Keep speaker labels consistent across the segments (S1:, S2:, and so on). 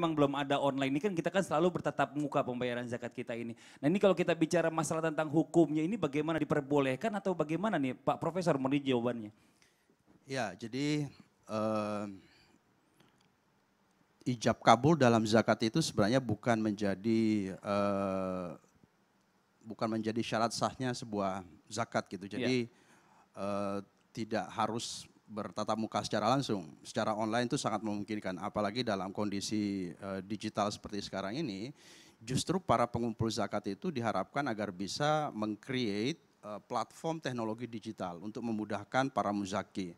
S1: memang belum ada online ini kan kita kan selalu bertatap muka pembayaran zakat kita ini. Nah ini kalau kita bicara masalah tentang hukumnya ini bagaimana diperbolehkan atau bagaimana nih Pak Profesor mau jawabannya?
S2: Ya jadi uh, ijab kabul dalam zakat itu sebenarnya bukan menjadi uh, bukan menjadi syarat sahnya sebuah zakat gitu. Ya. Jadi ya. uh, tidak harus bertatap muka secara langsung, secara online itu sangat memungkinkan. Apalagi dalam kondisi uh, digital seperti sekarang ini, justru para pengumpul zakat itu diharapkan agar bisa mengcreate uh, platform teknologi digital untuk memudahkan para muzaki.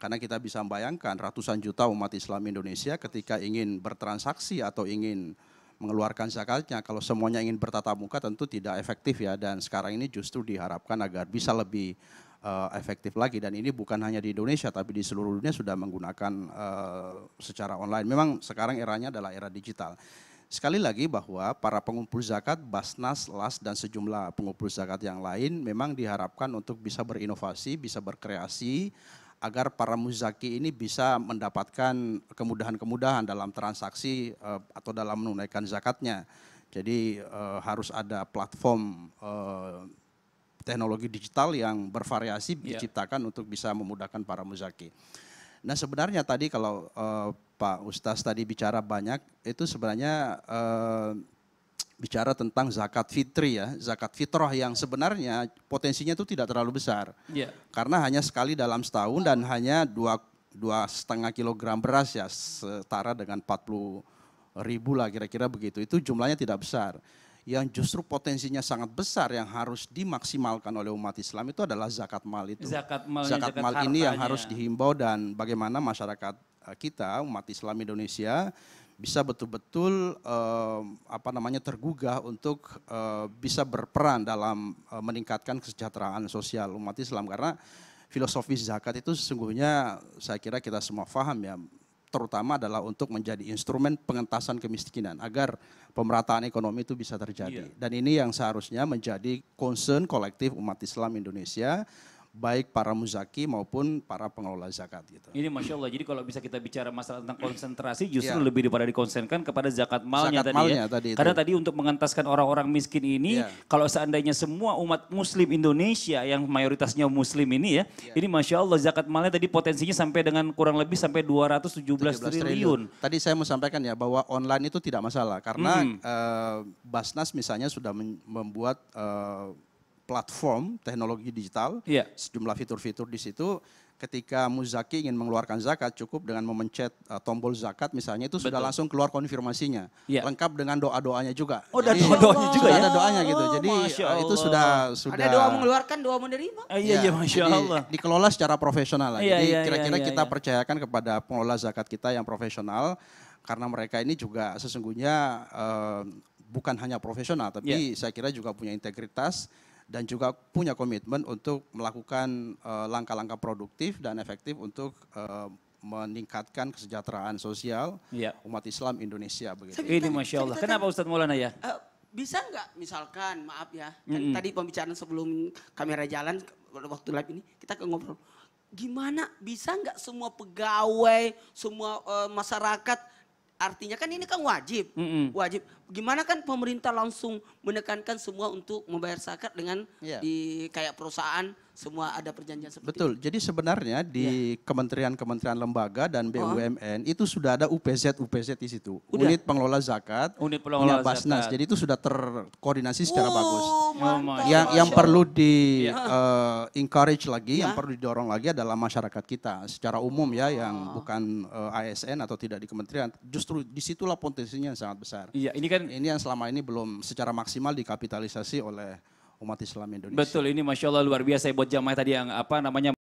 S2: Karena kita bisa bayangkan ratusan juta umat Islam Indonesia ketika ingin bertransaksi atau ingin mengeluarkan zakatnya, kalau semuanya ingin bertatap muka tentu tidak efektif ya. Dan sekarang ini justru diharapkan agar bisa lebih uh, efektif lagi dan ini bukan hanya di Indonesia tapi di seluruh dunia sudah menggunakan uh, secara online. Memang sekarang eranya adalah era digital. Sekali lagi bahwa para pengumpul zakat, Basnas, LAS, dan sejumlah pengumpul zakat yang lain memang diharapkan untuk bisa berinovasi, bisa berkreasi, agar para muzaki ini bisa mendapatkan kemudahan-kemudahan dalam transaksi uh, atau dalam menunaikan zakatnya. Jadi uh, harus ada platform uh, teknologi digital yang bervariasi yeah. diciptakan untuk bisa memudahkan para muzaki. Nah sebenarnya tadi kalau uh, Pak Ustaz tadi bicara banyak itu sebenarnya uh, bicara tentang zakat fitri ya, zakat fitrah yang sebenarnya potensinya itu tidak terlalu besar. Yeah. Karena hanya sekali dalam setahun dan hanya dua dua setengah kilogram beras ya setara dengan 40 ribu lah kira-kira begitu. Itu jumlahnya tidak besar yang justru potensinya sangat besar yang harus dimaksimalkan oleh umat Islam itu adalah zakat mal itu. Zakat mal, zakat mal ini yang harus dihimbau dan bagaimana masyarakat eh, kita umat Islam Indonesia bisa betul-betul eh, apa namanya tergugah untuk eh, bisa berperan dalam eh, meningkatkan kesejahteraan sosial umat Islam karena filosofi zakat itu sesungguhnya saya kira kita semua paham ya terutama adalah untuk menjadi instrumen pengentasan kemiskinan agar pemerataan ekonomi itu bisa terjadi. Yeah. Dan ini yang seharusnya menjadi concern kolektif umat Islam Indonesia baik para muzaki maupun para
S1: pengelola zakat gitu. Ini masya Allah. Jadi kalau bisa kita bicara masalah tentang konsentrasi iya. justru yeah. lebih daripada dikonsentrasikan kepada zakat malnya zakat tadi. Ya. Malnya, ya. tadi Karena tadi untuk mengentaskan orang-orang miskin ini, yeah. kalau seandainya semua umat Muslim Indonesia yang mayoritasnya Muslim ini ya, yeah. ini masya Allah zakat malnya tadi potensinya sampai dengan kurang lebih sampai 217 triliun. triliun. Tadi saya mau sampaikan ya bahwa
S2: online itu tidak masalah karena mm. uh, Basnas misalnya sudah membuat uh, platform teknologi digital, yeah. sejumlah fitur-fitur di situ. Ketika Muzaki ingin mengeluarkan zakat, cukup dengan memencet uh, tombol zakat misalnya itu Betul. sudah langsung keluar konfirmasinya, yeah. lengkap dengan doa doanya juga. Oh, Jadi, ada doanya juga ya? Ada doanya gitu. Oh, Jadi eh, itu sudah sudah. Ada doa
S1: mengeluarkan, doa menerima. Eh, iya, iya, iya, masya Allah.
S2: Jadi, dikelola secara profesional lah. Iya, Jadi iya, kira-kira yeah, yeah, yeah, kita yeah. percayakan kepada pengelola zakat kita yang profesional, karena mereka ini juga sesungguhnya uh, bukan hanya profesional, tapi yeah. saya kira juga punya integritas dan juga punya komitmen untuk melakukan eh, langkah-langkah produktif dan efektif untuk eh, meningkatkan kesejahteraan sosial ya. umat Islam Indonesia
S1: begitu. Cerita, Ini masya Allah. Kenapa Ustadz Maulana ya? Uh, bisa nggak misalkan maaf ya mm -hmm. tadi pembicaraan sebelum kamera jalan waktu live ini kita ke ngobrol gimana bisa nggak semua pegawai semua uh, masyarakat Artinya kan ini kan wajib, mm -hmm. wajib. Gimana kan pemerintah langsung menekankan semua untuk membayar zakat dengan yeah. di kayak perusahaan semua ada perjanjian seperti Betul.
S2: Itu. Jadi sebenarnya di iya. kementerian-kementerian ya. lembaga dan BUMN oh. itu sudah ada UPZ UPZ di situ. Udah. Unit Pengelola Zakat,
S1: Unit Pengelola Basnas. Jadi itu
S2: sudah terkoordinasi secara oh, bagus.
S1: Mantap. Oh, yang yang perlu di ya. uh,
S2: encourage lagi, ya. yang iya. perlu didorong lagi adalah masyarakat kita secara umum ya yang oh. bukan uh, eh, ASN atau tidak di kementerian. Justru disitulah potensinya yang sangat besar. Iya, ini kan ini yang selama ini belum secara maksimal dikapitalisasi oleh umat Islam Indonesia.
S1: Betul, ini Masya Allah luar biasa ya buat jamaah tadi yang apa namanya